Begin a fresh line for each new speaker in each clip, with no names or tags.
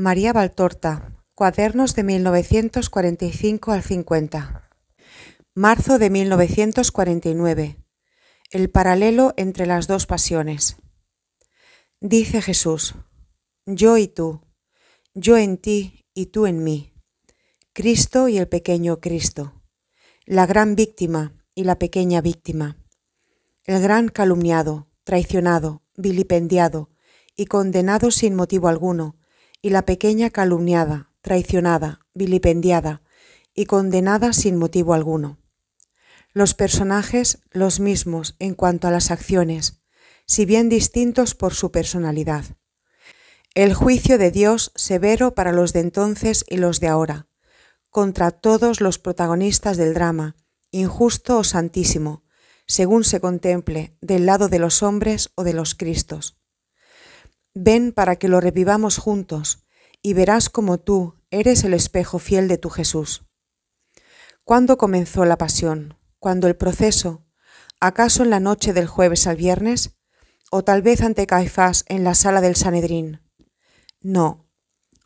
María Valtorta, Cuadernos de 1945 al 50. Marzo de 1949. El paralelo entre las dos pasiones. Dice Jesús, yo y tú, yo en ti y tú en mí, Cristo y el pequeño Cristo, la gran víctima y la pequeña víctima, el gran calumniado, traicionado, vilipendiado y condenado sin motivo alguno, y la pequeña calumniada, traicionada, vilipendiada y condenada sin motivo alguno. Los personajes los mismos en cuanto a las acciones, si bien distintos por su personalidad. El juicio de Dios severo para los de entonces y los de ahora, contra todos los protagonistas del drama, injusto o santísimo, según se contemple del lado de los hombres o de los Cristos. Ven para que lo revivamos juntos y verás como tú eres el espejo fiel de tu Jesús. ¿Cuándo comenzó la pasión? ¿Cuándo el proceso? ¿Acaso en la noche del jueves al viernes? ¿O tal vez ante Caifás en la sala del Sanedrín? No,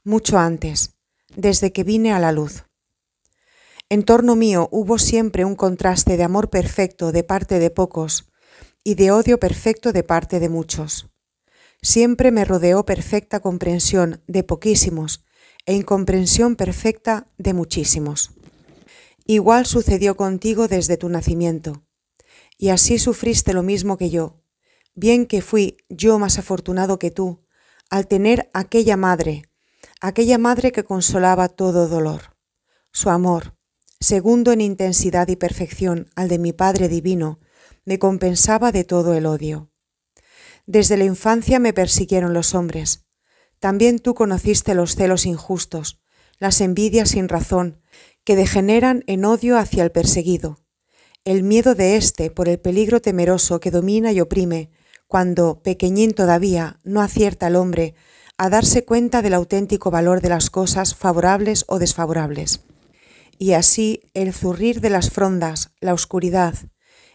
mucho antes, desde que vine a la luz. En torno mío hubo siempre un contraste de amor perfecto de parte de pocos y de odio perfecto de parte de muchos. Siempre me rodeó perfecta comprensión de poquísimos e incomprensión perfecta de muchísimos. Igual sucedió contigo desde tu nacimiento, y así sufriste lo mismo que yo, bien que fui yo más afortunado que tú, al tener aquella madre, aquella madre que consolaba todo dolor. Su amor, segundo en intensidad y perfección al de mi Padre Divino, me compensaba de todo el odio. Desde la infancia me persiguieron los hombres. También tú conociste los celos injustos, las envidias sin razón, que degeneran en odio hacia el perseguido, el miedo de éste por el peligro temeroso que domina y oprime, cuando, pequeñín todavía, no acierta el hombre a darse cuenta del auténtico valor de las cosas favorables o desfavorables. Y así el zurrir de las frondas, la oscuridad,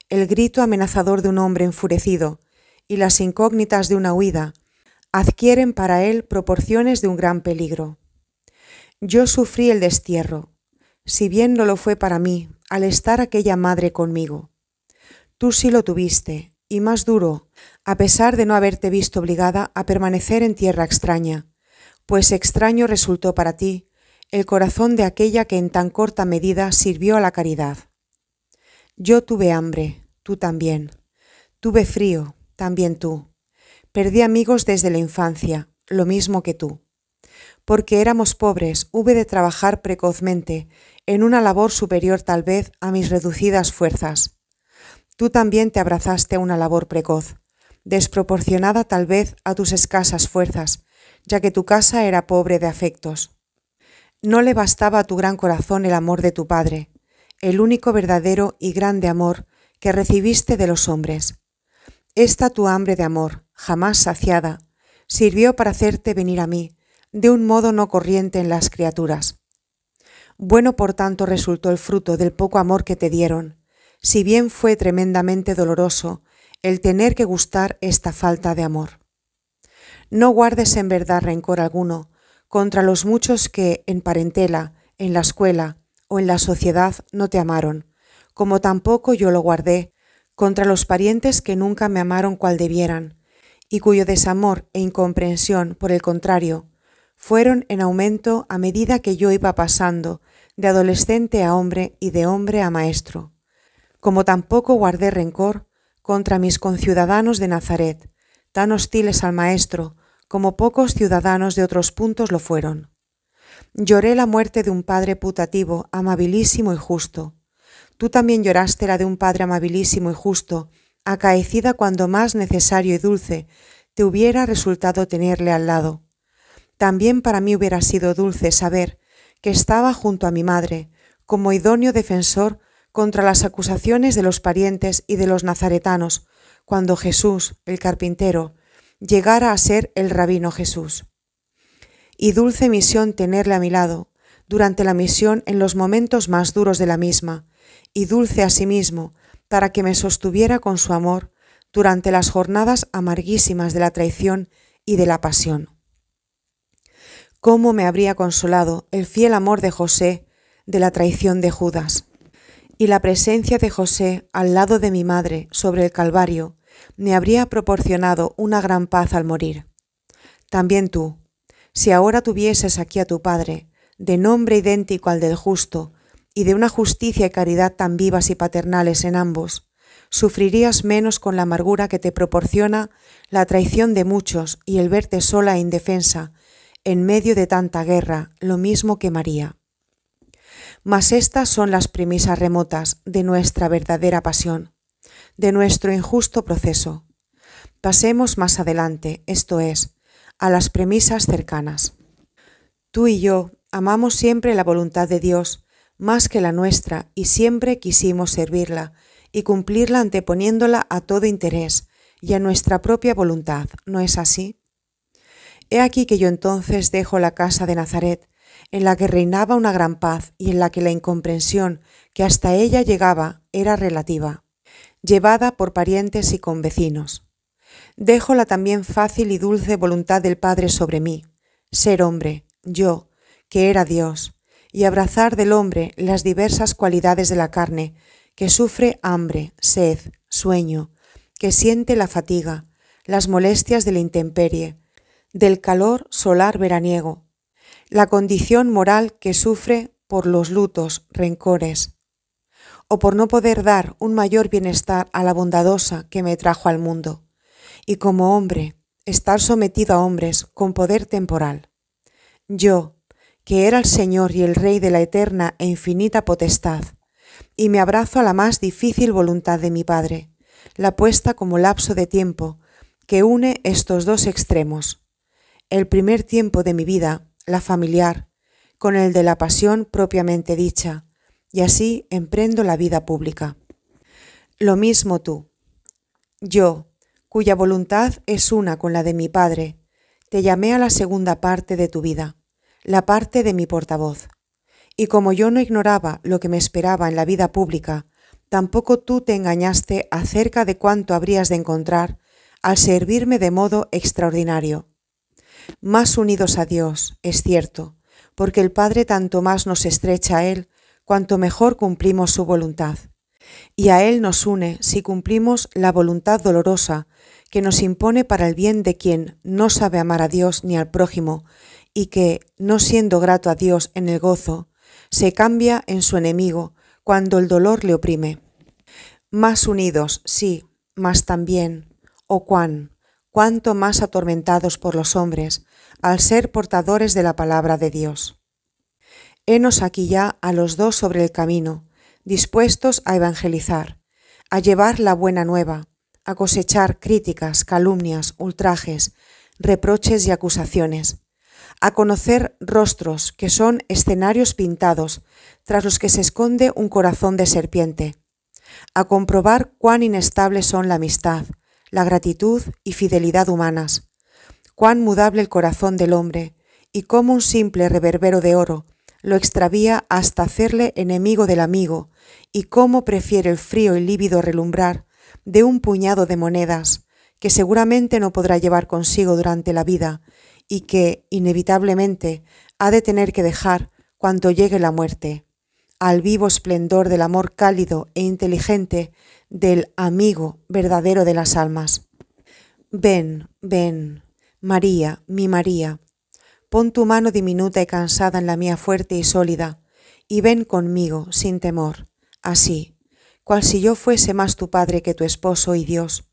el grito amenazador de un hombre enfurecido, y las incógnitas de una huida adquieren para él proporciones de un gran peligro. Yo sufrí el destierro, si bien no lo fue para mí, al estar aquella madre conmigo. Tú sí lo tuviste, y más duro, a pesar de no haberte visto obligada a permanecer en tierra extraña, pues extraño resultó para ti el corazón de aquella que en tan corta medida sirvió a la caridad. Yo tuve hambre, tú también. Tuve frío, también tú. Perdí amigos desde la infancia, lo mismo que tú. Porque éramos pobres, hube de trabajar precozmente, en una labor superior tal vez a mis reducidas fuerzas. Tú también te abrazaste a una labor precoz, desproporcionada tal vez a tus escasas fuerzas, ya que tu casa era pobre de afectos. No le bastaba a tu gran corazón el amor de tu padre, el único verdadero y grande amor que recibiste de los hombres. Esta tu hambre de amor, jamás saciada, sirvió para hacerte venir a mí, de un modo no corriente en las criaturas. Bueno por tanto resultó el fruto del poco amor que te dieron, si bien fue tremendamente doloroso el tener que gustar esta falta de amor. No guardes en verdad rencor alguno contra los muchos que en parentela, en la escuela o en la sociedad no te amaron, como tampoco yo lo guardé contra los parientes que nunca me amaron cual debieran, y cuyo desamor e incomprensión, por el contrario, fueron en aumento a medida que yo iba pasando de adolescente a hombre y de hombre a maestro. Como tampoco guardé rencor contra mis conciudadanos de Nazaret, tan hostiles al maestro como pocos ciudadanos de otros puntos lo fueron. Lloré la muerte de un padre putativo, amabilísimo y justo, Tú también lloraste la de un Padre amabilísimo y justo, acaecida cuando más necesario y dulce te hubiera resultado tenerle al lado. También para mí hubiera sido dulce saber que estaba junto a mi madre, como idóneo defensor contra las acusaciones de los parientes y de los nazaretanos, cuando Jesús, el carpintero, llegara a ser el rabino Jesús. Y dulce misión tenerle a mi lado, durante la misión en los momentos más duros de la misma, y dulce a sí mismo, para que me sostuviera con su amor durante las jornadas amarguísimas de la traición y de la pasión. ¿Cómo me habría consolado el fiel amor de José de la traición de Judas? Y la presencia de José al lado de mi madre sobre el Calvario me habría proporcionado una gran paz al morir. También tú, si ahora tuvieses aquí a tu padre, de nombre idéntico al del justo, y de una justicia y caridad tan vivas y paternales en ambos, sufrirías menos con la amargura que te proporciona la traición de muchos y el verte sola e indefensa, en medio de tanta guerra, lo mismo que María. Mas estas son las premisas remotas de nuestra verdadera pasión, de nuestro injusto proceso. Pasemos más adelante, esto es, a las premisas cercanas. Tú y yo Amamos siempre la voluntad de Dios, más que la nuestra, y siempre quisimos servirla y cumplirla anteponiéndola a todo interés y a nuestra propia voluntad. ¿No es así? He aquí que yo entonces dejo la casa de Nazaret, en la que reinaba una gran paz y en la que la incomprensión que hasta ella llegaba era relativa, llevada por parientes y con vecinos. Dejo la también fácil y dulce voluntad del Padre sobre mí, ser hombre, yo, que era Dios, y abrazar del hombre las diversas cualidades de la carne, que sufre hambre, sed, sueño, que siente la fatiga, las molestias de la intemperie, del calor solar veraniego, la condición moral que sufre por los lutos, rencores, o por no poder dar un mayor bienestar a la bondadosa que me trajo al mundo, y como hombre, estar sometido a hombres con poder temporal. Yo, que era el Señor y el Rey de la eterna e infinita potestad, y me abrazo a la más difícil voluntad de mi Padre, la puesta como lapso de tiempo que une estos dos extremos. El primer tiempo de mi vida, la familiar, con el de la pasión propiamente dicha, y así emprendo la vida pública. Lo mismo tú. Yo, cuya voluntad es una con la de mi Padre, te llamé a la segunda parte de tu vida, la parte de mi portavoz. Y como yo no ignoraba lo que me esperaba en la vida pública, tampoco tú te engañaste acerca de cuánto habrías de encontrar al servirme de modo extraordinario. Más unidos a Dios, es cierto, porque el Padre tanto más nos estrecha a Él, cuanto mejor cumplimos su voluntad. Y a Él nos une si cumplimos la voluntad dolorosa que nos impone para el bien de quien no sabe amar a Dios ni al prójimo, y que, no siendo grato a Dios en el gozo, se cambia en su enemigo cuando el dolor le oprime. Más unidos, sí, más también, o oh, cuán, cuánto más atormentados por los hombres, al ser portadores de la palabra de Dios. Henos aquí ya a los dos sobre el camino, dispuestos a evangelizar, a llevar la buena nueva, a cosechar críticas, calumnias, ultrajes, reproches y acusaciones, a conocer rostros que son escenarios pintados, tras los que se esconde un corazón de serpiente, a comprobar cuán inestables son la amistad, la gratitud y fidelidad humanas, cuán mudable el corazón del hombre, y cómo un simple reverbero de oro lo extravía hasta hacerle enemigo del amigo, y cómo prefiere el frío y lívido relumbrar de un puñado de monedas, que seguramente no podrá llevar consigo durante la vida, y que inevitablemente ha de tener que dejar cuando llegue la muerte, al vivo esplendor del amor cálido e inteligente del amigo verdadero de las almas. Ven, ven, María, mi María, pon tu mano diminuta y cansada en la mía fuerte y sólida, y ven conmigo sin temor, así, cual si yo fuese más tu padre que tu esposo y Dios,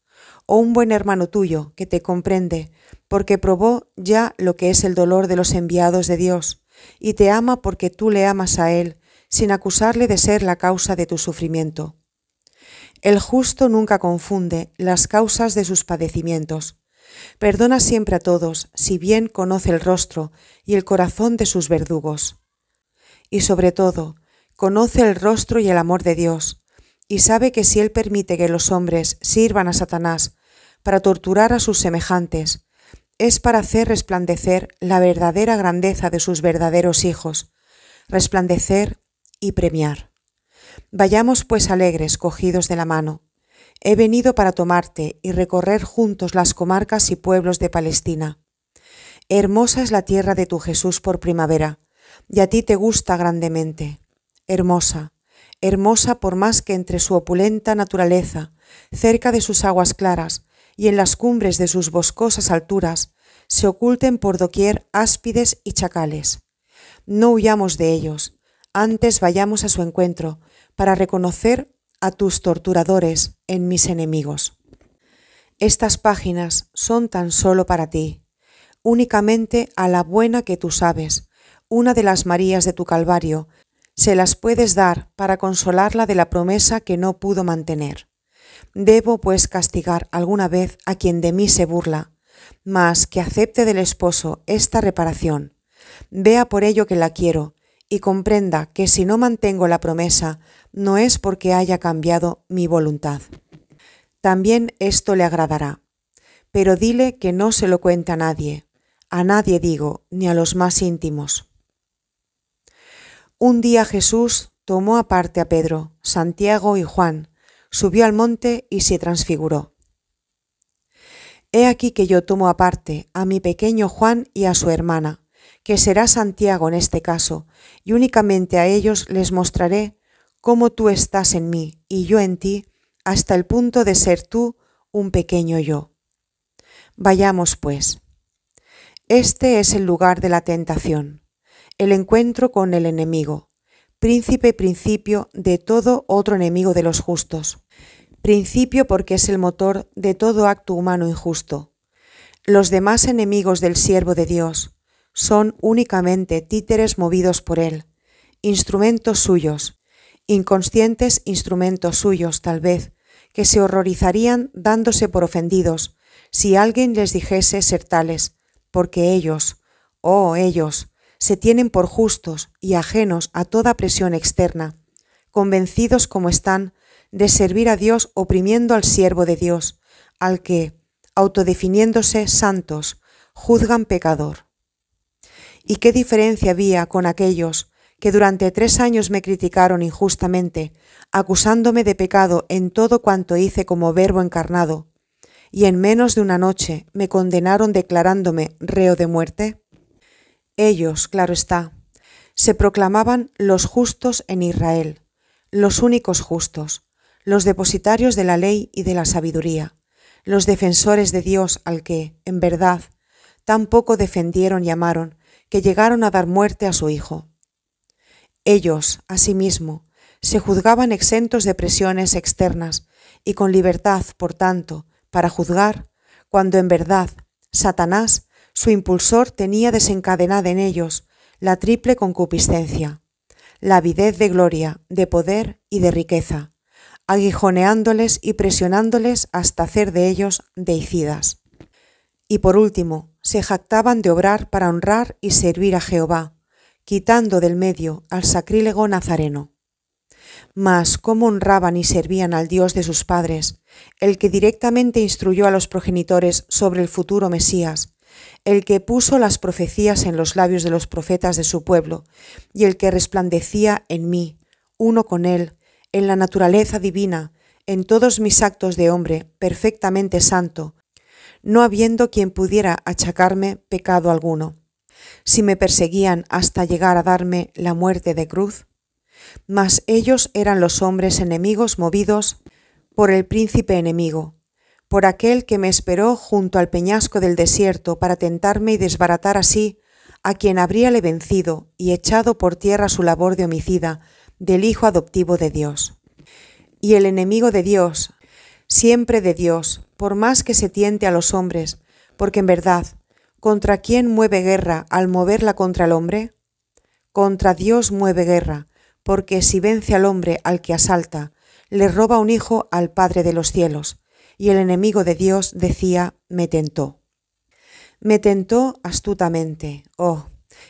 o un buen hermano tuyo que te comprende, porque probó ya lo que es el dolor de los enviados de Dios, y te ama porque tú le amas a Él, sin acusarle de ser la causa de tu sufrimiento. El justo nunca confunde las causas de sus padecimientos. Perdona siempre a todos, si bien conoce el rostro y el corazón de sus verdugos. Y sobre todo, conoce el rostro y el amor de Dios, y sabe que si Él permite que los hombres sirvan a Satanás para torturar a sus semejantes, es para hacer resplandecer la verdadera grandeza de sus verdaderos hijos, resplandecer y premiar. Vayamos pues alegres, cogidos de la mano. He venido para tomarte y recorrer juntos las comarcas y pueblos de Palestina. Hermosa es la tierra de tu Jesús por primavera, y a ti te gusta grandemente. Hermosa, hermosa por más que entre su opulenta naturaleza, cerca de sus aguas claras y en las cumbres de sus boscosas alturas, se oculten por doquier áspides y chacales. No huyamos de ellos, antes vayamos a su encuentro, para reconocer a tus torturadores en mis enemigos. Estas páginas son tan solo para ti, únicamente a la buena que tú sabes, una de las Marías de tu Calvario, se las puedes dar para consolarla de la promesa que no pudo mantener. Debo, pues, castigar alguna vez a quien de mí se burla, mas que acepte del esposo esta reparación. Vea por ello que la quiero, y comprenda que si no mantengo la promesa, no es porque haya cambiado mi voluntad. También esto le agradará. Pero dile que no se lo cuenta a nadie, a nadie digo, ni a los más íntimos. Un día Jesús tomó aparte a Pedro, Santiago y Juan, subió al monte y se transfiguró. He aquí que yo tomo aparte a mi pequeño Juan y a su hermana, que será Santiago en este caso, y únicamente a ellos les mostraré cómo tú estás en mí y yo en ti, hasta el punto de ser tú un pequeño yo. Vayamos, pues. Este es el lugar de la tentación. El encuentro con el enemigo, príncipe y principio de todo otro enemigo de los justos. Principio porque es el motor de todo acto humano injusto. Los demás enemigos del siervo de Dios son únicamente títeres movidos por él, instrumentos suyos, inconscientes instrumentos suyos tal vez, que se horrorizarían dándose por ofendidos si alguien les dijese ser tales, porque ellos, oh ellos, se tienen por justos y ajenos a toda presión externa, convencidos como están de servir a Dios oprimiendo al siervo de Dios, al que, autodefiniéndose santos, juzgan pecador. ¿Y qué diferencia había con aquellos que durante tres años me criticaron injustamente, acusándome de pecado en todo cuanto hice como verbo encarnado, y en menos de una noche me condenaron declarándome reo de muerte? Ellos, claro está, se proclamaban los justos en Israel, los únicos justos, los depositarios de la ley y de la sabiduría, los defensores de Dios al que, en verdad, tan poco defendieron y amaron, que llegaron a dar muerte a su Hijo. Ellos, asimismo, se juzgaban exentos de presiones externas y con libertad, por tanto, para juzgar, cuando en verdad Satanás su impulsor tenía desencadenada en ellos la triple concupiscencia, la avidez de gloria, de poder y de riqueza, aguijoneándoles y presionándoles hasta hacer de ellos deicidas. Y por último, se jactaban de obrar para honrar y servir a Jehová, quitando del medio al sacrílego nazareno. Mas cómo honraban y servían al Dios de sus padres, el que directamente instruyó a los progenitores sobre el futuro Mesías, el que puso las profecías en los labios de los profetas de su pueblo, y el que resplandecía en mí, uno con él, en la naturaleza divina, en todos mis actos de hombre, perfectamente santo, no habiendo quien pudiera achacarme pecado alguno. Si me perseguían hasta llegar a darme la muerte de cruz, mas ellos eran los hombres enemigos movidos por el príncipe enemigo, por aquel que me esperó junto al peñasco del desierto para tentarme y desbaratar así a quien habríale vencido y echado por tierra su labor de homicida del Hijo adoptivo de Dios. Y el enemigo de Dios, siempre de Dios, por más que se tiente a los hombres, porque en verdad, ¿contra quién mueve guerra al moverla contra el hombre? Contra Dios mueve guerra, porque si vence al hombre al que asalta, le roba un hijo al Padre de los cielos y el enemigo de Dios decía, me tentó. Me tentó astutamente. Oh,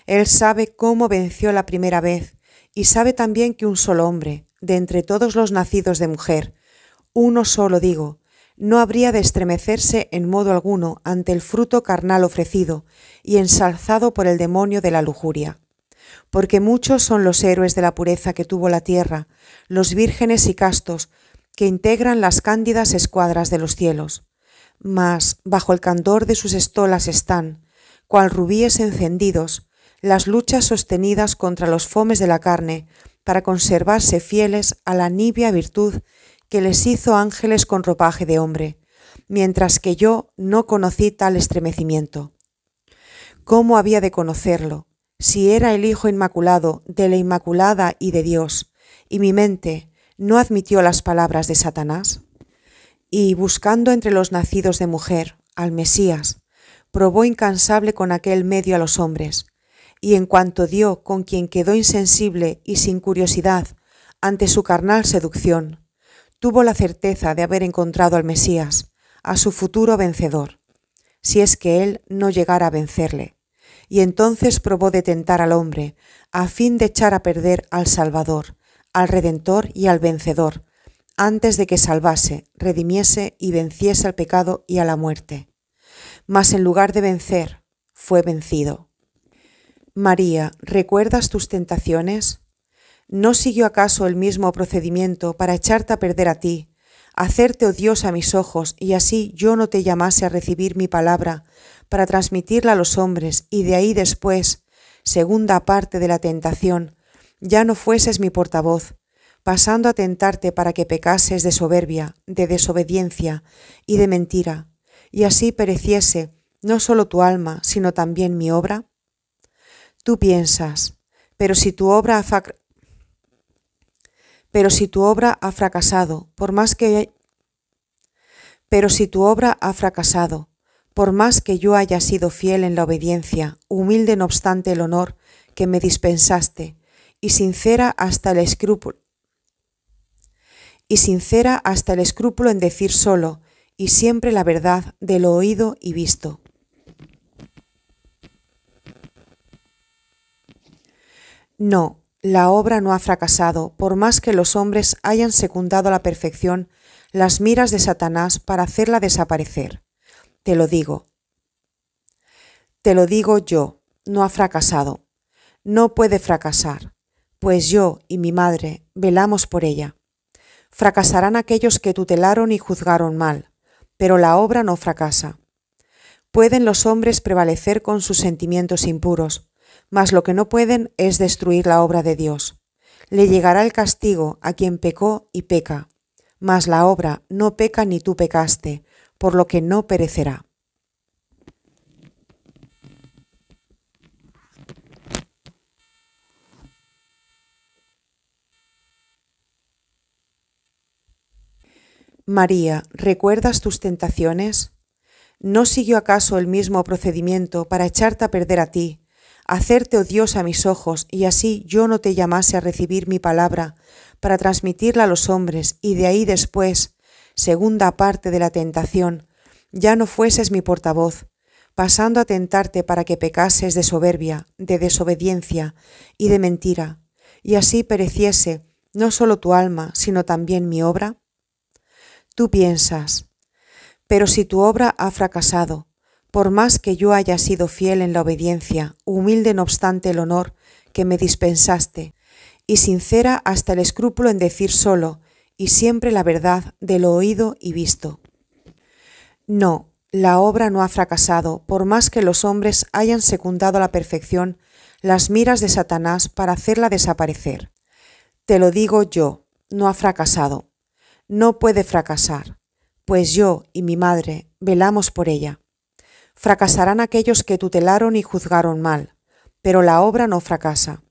él sabe cómo venció la primera vez y sabe también que un solo hombre, de entre todos los nacidos de mujer, uno solo digo, no habría de estremecerse en modo alguno ante el fruto carnal ofrecido y ensalzado por el demonio de la lujuria. Porque muchos son los héroes de la pureza que tuvo la tierra, los vírgenes y castos, que integran las cándidas escuadras de los cielos. Mas bajo el candor de sus estolas están, cual rubíes encendidos, las luchas sostenidas contra los fomes de la carne, para conservarse fieles a la nibia virtud que les hizo ángeles con ropaje de hombre, mientras que yo no conocí tal estremecimiento. ¿Cómo había de conocerlo, si era el Hijo Inmaculado de la Inmaculada y de Dios, y mi mente, no admitió las palabras de Satanás y, buscando entre los nacidos de mujer al Mesías, probó incansable con aquel medio a los hombres, y en cuanto dio con quien quedó insensible y sin curiosidad ante su carnal seducción, tuvo la certeza de haber encontrado al Mesías, a su futuro vencedor, si es que él no llegara a vencerle, y entonces probó de tentar al hombre, a fin de echar a perder al Salvador, al Redentor y al Vencedor, antes de que salvase, redimiese y venciese al pecado y a la muerte. Mas en lugar de vencer, fue vencido. María, ¿recuerdas tus tentaciones? ¿No siguió acaso el mismo procedimiento para echarte a perder a ti, hacerte odiosa a mis ojos y así yo no te llamase a recibir mi palabra para transmitirla a los hombres y de ahí después, segunda parte de la tentación, ya no fueses mi portavoz, pasando a tentarte para que pecases de soberbia, de desobediencia y de mentira, y así pereciese no solo tu alma, sino también mi obra? Tú piensas, pero si tu obra ha, pero si tu obra ha fracasado, por más que pero si tu obra ha fracasado, por más que yo haya sido fiel en la obediencia, humilde no obstante el honor que me dispensaste, y sincera hasta el escrúpulo. Y sincera hasta el escrúpulo en decir solo y siempre la verdad de lo oído y visto. No, la obra no ha fracasado, por más que los hombres hayan secundado a la perfección las miras de Satanás para hacerla desaparecer. Te lo digo. Te lo digo yo, no ha fracasado. No puede fracasar pues yo y mi madre velamos por ella. Fracasarán aquellos que tutelaron y juzgaron mal, pero la obra no fracasa. Pueden los hombres prevalecer con sus sentimientos impuros, mas lo que no pueden es destruir la obra de Dios. Le llegará el castigo a quien pecó y peca, mas la obra no peca ni tú pecaste, por lo que no perecerá. María, ¿recuerdas tus tentaciones? ¿No siguió acaso el mismo procedimiento para echarte a perder a ti, hacerte odiosa a mis ojos, y así yo no te llamase a recibir mi palabra, para transmitirla a los hombres, y de ahí después, segunda parte de la tentación, ya no fueses mi portavoz, pasando a tentarte para que pecases de soberbia, de desobediencia y de mentira, y así pereciese no solo tu alma, sino también mi obra? Tú piensas, pero si tu obra ha fracasado, por más que yo haya sido fiel en la obediencia, humilde no obstante el honor que me dispensaste, y sincera hasta el escrúpulo en decir solo y siempre la verdad de lo oído y visto. No, la obra no ha fracasado, por más que los hombres hayan secundado a la perfección las miras de Satanás para hacerla desaparecer. Te lo digo yo, no ha fracasado, no puede fracasar, pues yo y mi madre velamos por ella. Fracasarán aquellos que tutelaron y juzgaron mal, pero la obra no fracasa.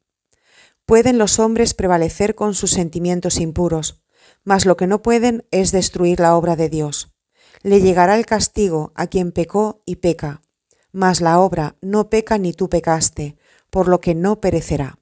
Pueden los hombres prevalecer con sus sentimientos impuros, mas lo que no pueden es destruir la obra de Dios. Le llegará el castigo a quien pecó y peca, mas la obra no peca ni tú pecaste, por lo que no perecerá.